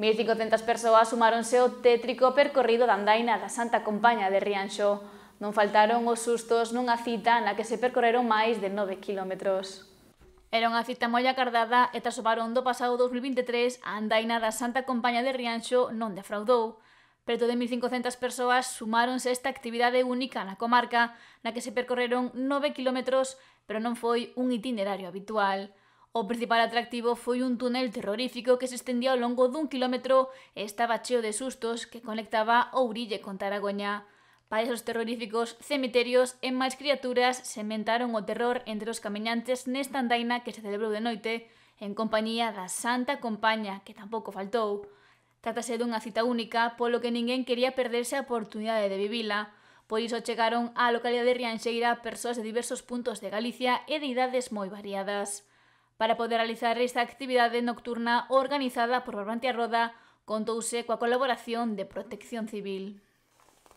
1.500 persoas sumáronse ao tétrico percorrido da andaina da Santa Compaña de Rianxo. Non faltaron os sustos nunha cita na que se percorreron máis de 9 kilómetros. Era unha cita moi acardada e tras o varón do pasado 2023, a andaina da Santa Compaña de Rianxo non defraudou. Preto de 1.500 persoas sumáronse a esta actividade única na comarca, na que se percorreron 9 kilómetros, pero non foi un itinerario habitual. O principal atractivo foi un túnel terrorífico que se estendía ao longo dun quilómetro e estaba cheo de sustos que conectaba Ourille con Taragoña. esos terroríficos, cemiterios e máis criaturas sementaron o terror entre os camiñantes nesta andaina que se celebrou de noite en compañía da Santa Compaña, que tampouco faltou. Trátase dunha cita única, polo que ninguén quería perderse a oportunidade de vivila. Por iso chegaron á localidade de Rianxeira persoas de diversos puntos de Galicia e de idades moi variadas. Para poder realizar esta actividade nocturna organizada por Barbantia Roda contouse coa colaboración de Protección Civil.